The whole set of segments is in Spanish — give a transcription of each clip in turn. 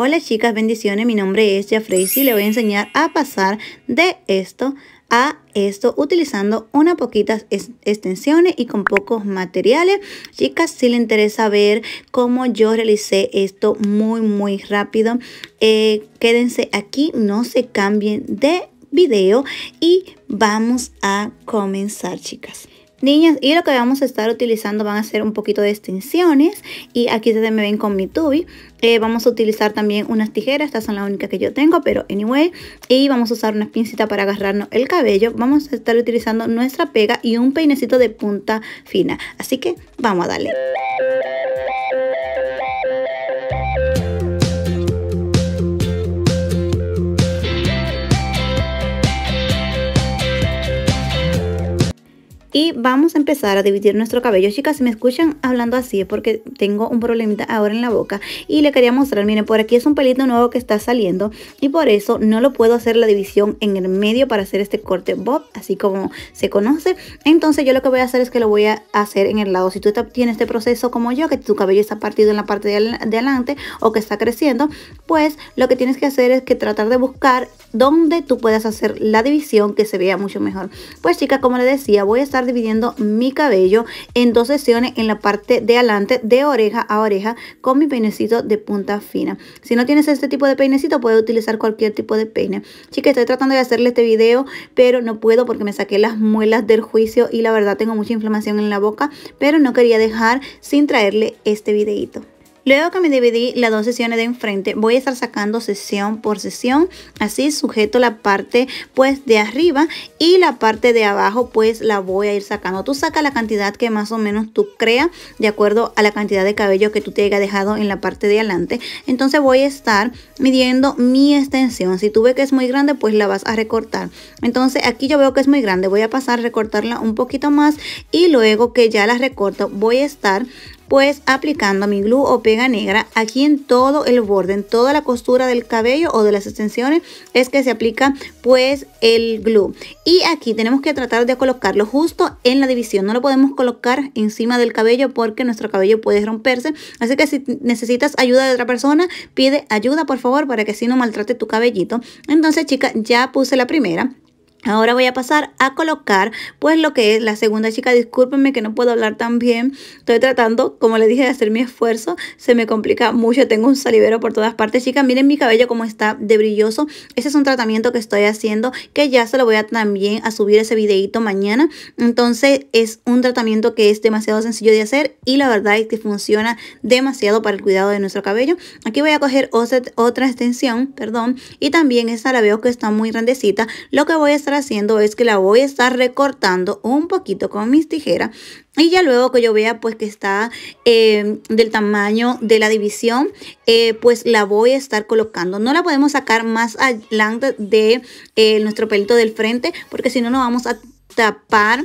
Hola chicas, bendiciones, mi nombre es Jafrey y le voy a enseñar a pasar de esto a esto utilizando unas poquitas extensiones y con pocos materiales. Chicas, si les interesa ver cómo yo realicé esto muy muy rápido, eh, quédense aquí, no se cambien de video y vamos a comenzar chicas. Niñas, y lo que vamos a estar utilizando van a ser un poquito de extensiones y aquí ustedes me ven con mi tubi. Eh, vamos a utilizar también unas tijeras, estas son las únicas que yo tengo, pero anyway. Y vamos a usar una pincita para agarrarnos el cabello. Vamos a estar utilizando nuestra pega y un peinecito de punta fina. Así que vamos a darle. Y vamos a empezar a dividir nuestro cabello. Chicas, si me escuchan hablando así es porque tengo un problemita ahora en la boca. Y le quería mostrar, miren, por aquí es un pelito nuevo que está saliendo. Y por eso no lo puedo hacer la división en el medio para hacer este corte bob, así como se conoce. Entonces yo lo que voy a hacer es que lo voy a hacer en el lado. Si tú tienes este proceso como yo, que tu cabello está partido en la parte de, adelante o que está creciendo, pues lo que tienes que hacer es que tratar de buscar donde tú puedas hacer la división que se vea mucho mejor. Pues chicas, como les decía, voy a estar dividiendo mi cabello en dos sesiones en la parte de adelante de oreja a oreja con mi peinecito de punta fina. Si no tienes este tipo de peinecito puedes utilizar cualquier tipo de peine. Chicas, estoy tratando de hacerle este video pero no puedo porque me saqué las muelas del juicio y la verdad tengo mucha inflamación en la boca pero no quería dejar sin traerle este videito. Luego que me dividí las dos sesiones de enfrente, voy a estar sacando sesión por sesión. Así sujeto la parte pues de arriba y la parte de abajo pues la voy a ir sacando. Tú saca la cantidad que más o menos tú creas de acuerdo a la cantidad de cabello que tú te haya dejado en la parte de adelante. Entonces voy a estar midiendo mi extensión. Si tú ves que es muy grande pues la vas a recortar. Entonces aquí yo veo que es muy grande. Voy a pasar a recortarla un poquito más y luego que ya la recorto voy a estar pues aplicando mi glue o pega negra aquí en todo el borde, en toda la costura del cabello o de las extensiones es que se aplica pues el glue. Y aquí tenemos que tratar de colocarlo justo en la división, no lo podemos colocar encima del cabello porque nuestro cabello puede romperse. Así que si necesitas ayuda de otra persona, pide ayuda por favor para que así no maltrate tu cabellito. Entonces chica, ya puse la primera. Ahora voy a pasar a colocar pues lo que es la segunda chica, discúlpenme que no puedo hablar tan bien, estoy tratando, como les dije, de hacer mi esfuerzo, se me complica mucho, tengo un salivero por todas partes, chicas, miren mi cabello como está de brilloso, ese es un tratamiento que estoy haciendo, que ya se lo voy a también a subir ese videito mañana, entonces es un tratamiento que es demasiado sencillo de hacer y la verdad es que funciona demasiado para el cuidado de nuestro cabello, aquí voy a coger otra extensión, perdón, y también esta la veo que está muy grandecita, lo que voy a hacer haciendo es que la voy a estar recortando un poquito con mis tijeras y ya luego que yo vea pues que está eh, del tamaño de la división, eh, pues la voy a estar colocando. No la podemos sacar más adelante de eh, nuestro pelito del frente porque si no, nos vamos a tapar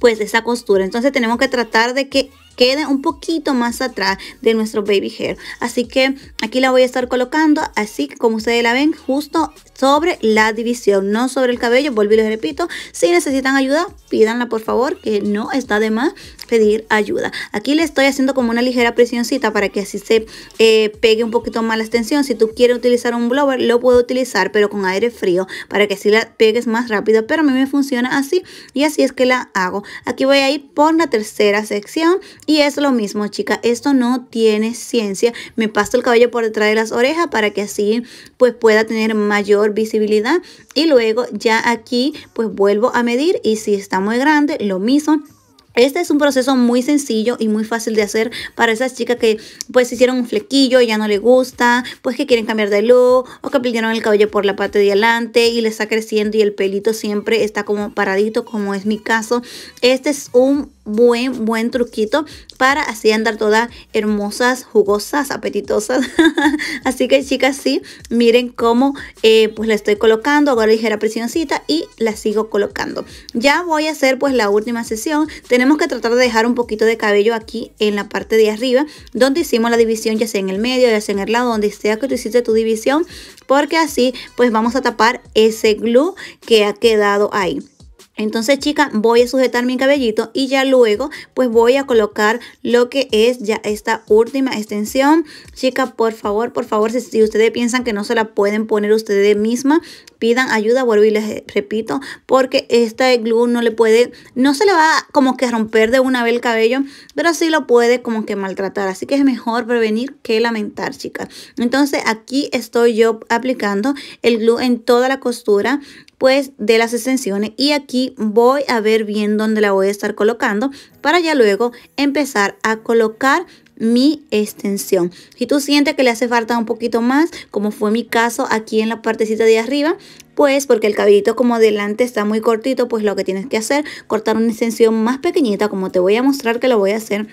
pues esa costura. Entonces tenemos que tratar de que quede un poquito más atrás de nuestro baby hair. Así que aquí la voy a estar colocando, así como ustedes la ven, justo sobre la división, no sobre el cabello. Volví lo les repito, si necesitan ayuda, pídanla por favor, que no está de más pedir ayuda. Aquí le estoy haciendo como una ligera presioncita para que así se eh, pegue un poquito más la extensión. Si tú quieres utilizar un blower, lo puedo utilizar, pero con aire frío, para que así la pegues más rápido. Pero a mí me funciona así y así es que la hago. Aquí voy a ir por la tercera sección y es lo mismo, chica, esto no tiene ciencia. Me paso el cabello por detrás de las orejas para que así pues pueda tener mayor visibilidad. Y luego ya aquí pues vuelvo a medir y si está muy grande, lo mismo este es un proceso muy sencillo y muy fácil de hacer para esas chicas que pues hicieron un flequillo, y ya no le gusta, pues que quieren cambiar de look o que pillaron el cabello por la parte de adelante y le está creciendo y el pelito siempre está como paradito como es mi caso. Este es un buen, buen truquito para así andar todas hermosas, jugosas, apetitosas. así que chicas, sí, miren cómo eh, pues la estoy colocando, hago la ligera presioncita y la sigo colocando. Ya voy a hacer pues la última sesión. Tenemos que tratar de dejar un poquito de cabello aquí en la parte de arriba donde hicimos la división, ya sea en el medio, ya sea en el lado, donde sea que tú hiciste tu división, porque así pues vamos a tapar ese glue que ha quedado ahí. Entonces chica, voy a sujetar mi cabellito y ya luego pues voy a colocar lo que es ya esta última extensión. chica. por favor, por favor, si, ustedes piensan que no se la pueden poner ustedes misma, pidan ayuda, vuelvo y les repito, porque este glue no le puede, no se le va como que romper de una vez el cabello, pero sí lo puede como que maltratar. Así que es mejor prevenir que lamentar, chicas. Entonces aquí estoy yo aplicando el glue en toda la costura pues de las extensiones y aquí voy a ver bien dónde la voy a estar colocando para ya luego empezar a colocar mi extensión. Si tú sientes que le hace falta un poquito más, como fue mi caso aquí en la partecita de arriba, pues porque el cabellito como delante está muy cortito, pues lo que tienes que hacer, cortar una extensión más pequeñita, como te voy a mostrar que lo voy a hacer.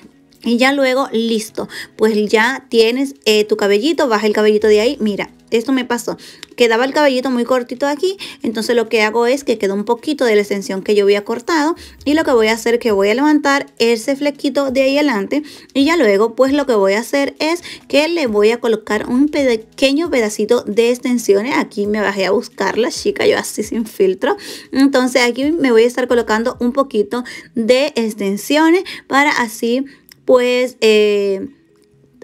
Y ya luego, listo, pues ya tienes eh, tu cabellito, baja el cabellito de ahí, mira, esto me pasó, quedaba el caballito muy cortito aquí, entonces lo que hago es que queda un poquito de la extensión que yo había cortado y lo que voy a hacer es que voy a levantar ese flequito de ahí adelante y ya luego pues lo que voy a hacer es que le voy a colocar un pequeño pedacito de extensiones, aquí me bajé a buscarla chica, yo así sin filtro, entonces aquí me voy a estar colocando un poquito de extensiones para así pues... Eh,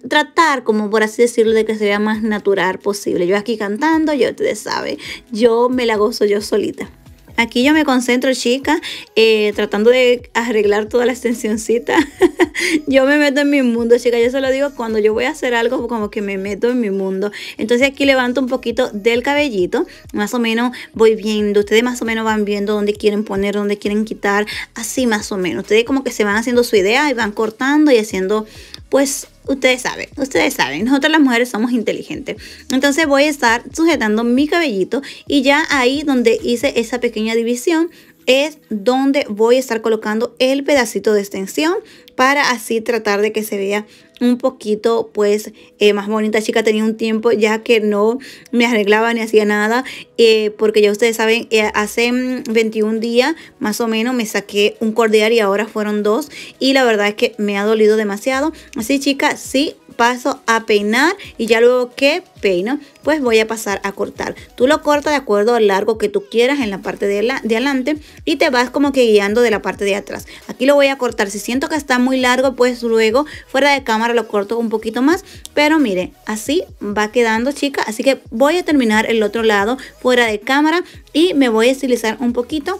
tratar, como por así decirlo, de que vea más natural posible. Yo aquí cantando, yo ustedes saben, yo me la gozo yo solita. Aquí yo me concentro, chica, eh, tratando de arreglar toda la extensioncita. yo me meto en mi mundo, chica. Yo se lo digo cuando yo voy a hacer algo, como que me meto en mi mundo. Entonces aquí levanto un poquito del cabellito. Más o menos voy viendo. Ustedes más o menos van viendo dónde quieren poner, dónde quieren quitar. Así más o menos. Ustedes como que se van haciendo su idea y van cortando y haciendo pues ustedes saben, ustedes saben, nosotras las mujeres somos inteligentes. Entonces voy a estar sujetando mi cabellito y ya ahí donde hice esa pequeña división es donde voy a estar colocando el pedacito de extensión para así tratar de que se vea un poquito pues eh, más bonita chica tenía un tiempo ya que no me arreglaba ni hacía nada eh, porque ya ustedes saben eh, hace 21 mm, días más o menos me saqué un cordial y ahora fueron dos y la verdad es que me ha dolido demasiado así chicas sí paso a peinar y ya luego que peino, pues voy a pasar a cortar. Tú lo cortas de acuerdo al largo que tú quieras en la parte de, de adelante y te vas como que guiando de la parte de atrás. Aquí lo voy a cortar. Si siento que está muy largo, pues luego fuera de cámara lo corto un poquito más. Pero mire, así va quedando, chica. Así que voy a terminar el otro lado fuera de cámara y me voy a estilizar un poquito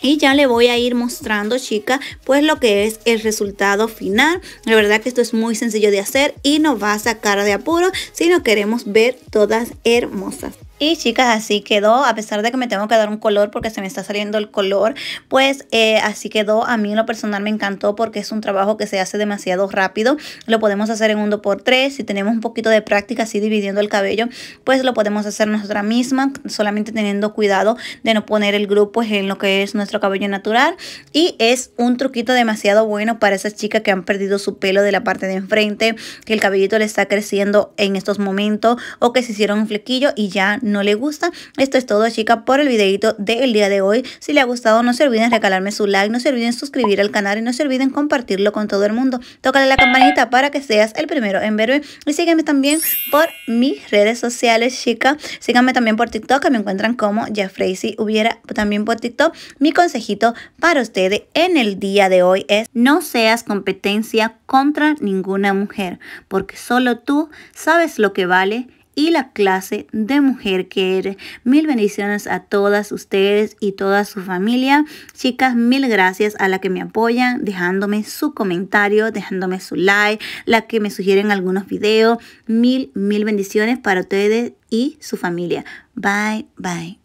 y ya le voy a ir mostrando, chica, pues lo que es el resultado final. La verdad que esto es muy sencillo de hacer y no va a sacar de apuro si no queremos ver todas hermosas. Y chicas, así quedó, a pesar de que me tengo que dar un color porque se me está saliendo el color, pues eh, así quedó. A mí lo personal me encantó porque es un trabajo que se hace demasiado rápido. Lo podemos hacer en un 2x3, si tenemos un poquito de práctica así dividiendo el cabello, pues lo podemos hacer nosotras mismas, solamente teniendo cuidado de no poner el grupo pues, en lo que es nuestro cabello natural. Y es un truquito demasiado bueno para esas chicas que han perdido su pelo de la parte de enfrente, que el cabellito le está creciendo en estos momentos o que se hicieron un flequillo y ya no no le gusta. Esto es todo chica por el videito del día de hoy. Si le ha gustado no se olviden regalarme su like, no se olviden suscribir al canal y no se olviden compartirlo con todo el mundo. Tócale la campanita para que seas el primero en verme y sígueme también por mis redes sociales chicas. Síganme también por TikTok que me encuentran como Jeffrey si hubiera también por TikTok. Mi consejito para ustedes en el día de hoy es no seas competencia contra ninguna mujer porque solo tú sabes lo que vale y la clase de mujer que eres. Mil bendiciones a todas ustedes y toda su familia. Chicas, mil gracias a la que me apoyan dejándome su comentario, dejándome su like, la que me sugieren algunos videos. Mil, mil bendiciones para ustedes y su familia. Bye, bye.